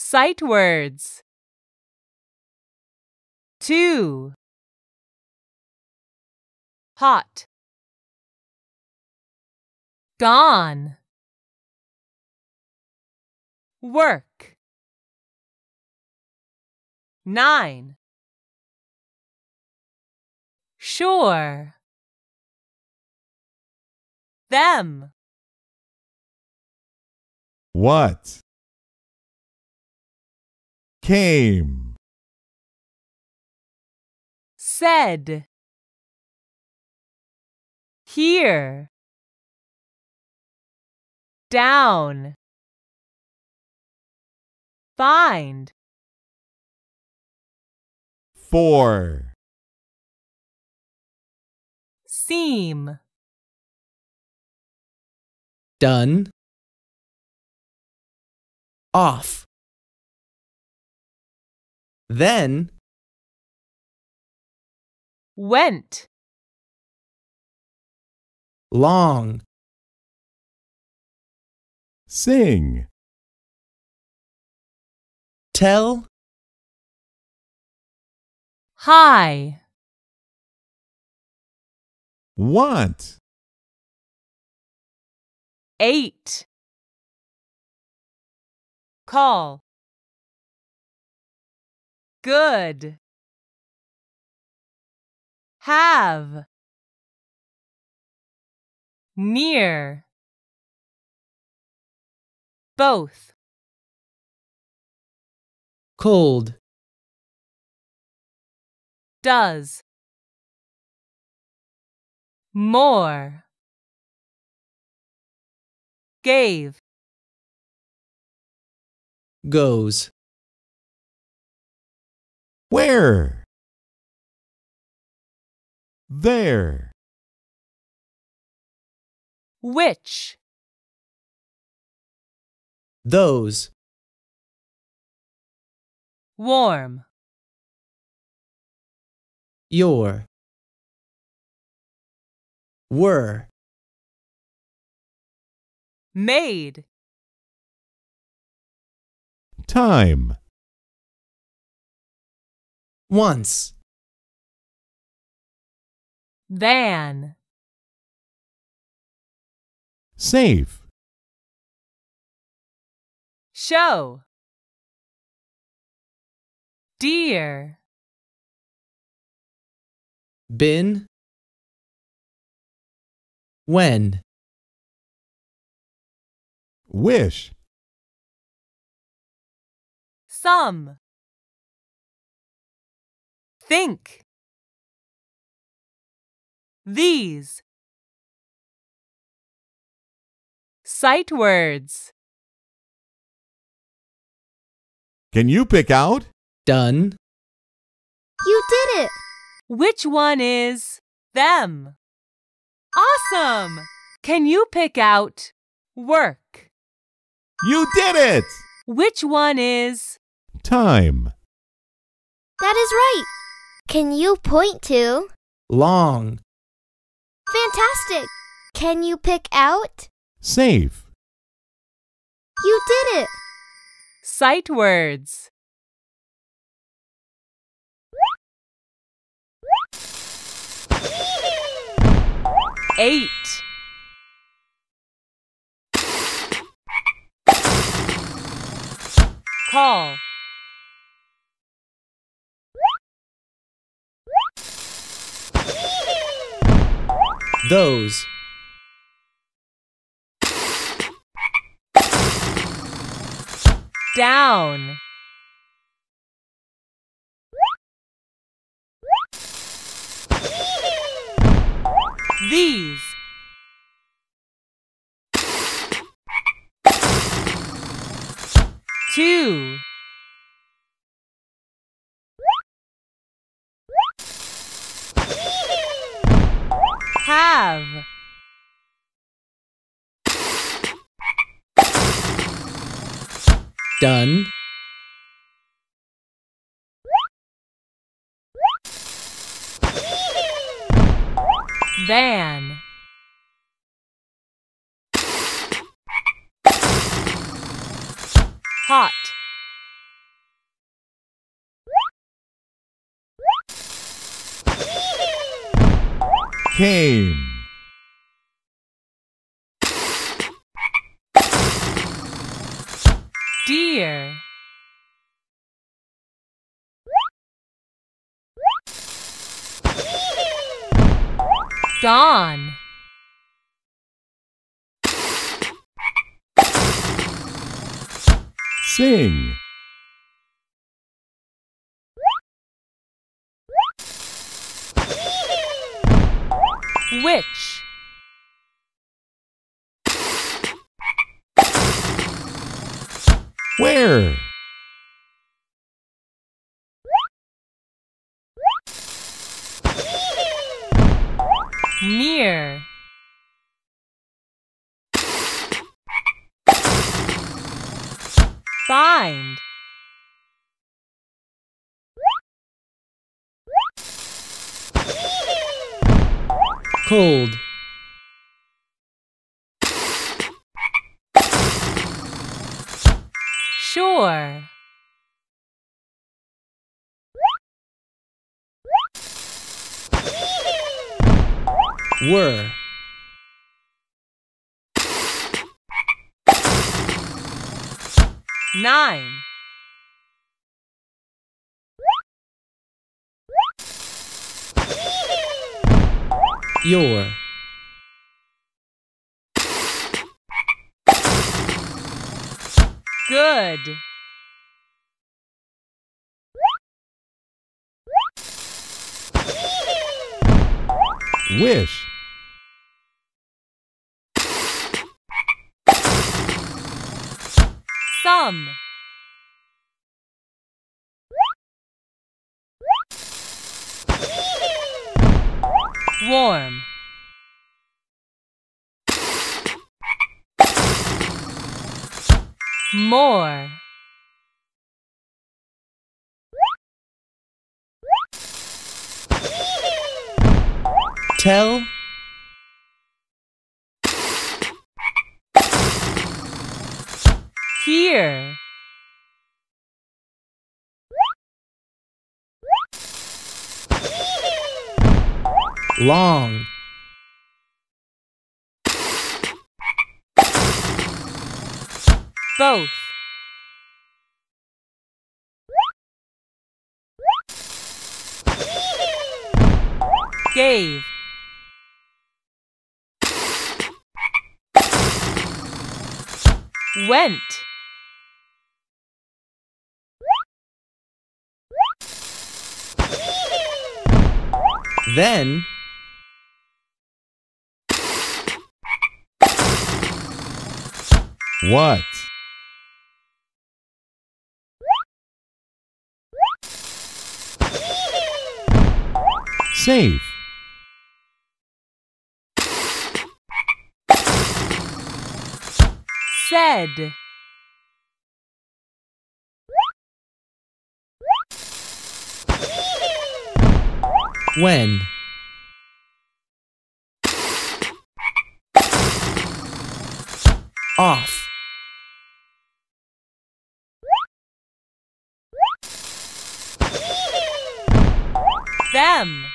Sight words. Two. Hot. Gone. Work. Nine. Sure. Them. What? came, said, here, down, find, four, seam, done, off. Then went long sing tell high want eight call Good. Have. Near. Both. Cold. Does. More. Gave. Goes. Where? There. Which? Those. Warm. Your. Were. Made. Time once. Van. Save. Show. Dear. Bin. When. Wish. Some. Think. These. Sight words. Can you pick out? Done. You did it! Which one is them? Awesome! Can you pick out work? You did it! Which one is time? That is right! Can you point to? Long. Fantastic! Can you pick out? Save. You did it! Sight words. Eight. Call. those down these two love. Done. Van. Hot. Came. Dawn Sing Which Where Near. Find. Cold Sure were nine your good wish Plum Warm More Tell here. Long. Both. Gave. Went. Then... What? Save. Said. When? Off. Them.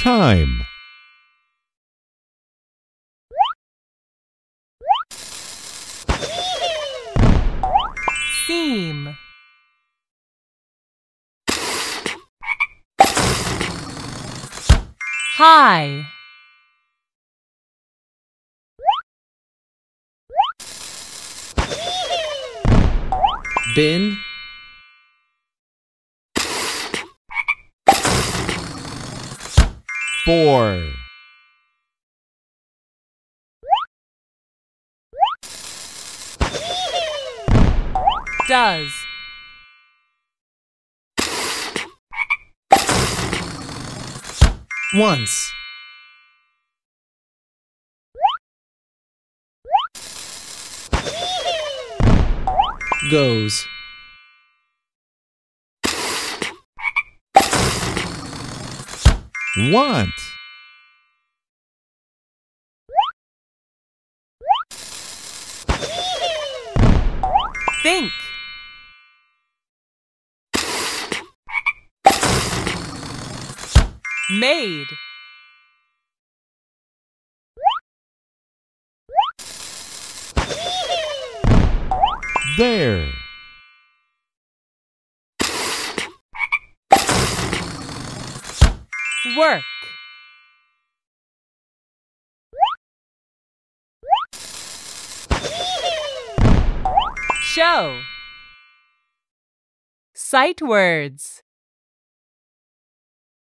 Time. Seam High Bin Four does. Once. Goes. Want. Think. Made. There. Work. Show. Sight words.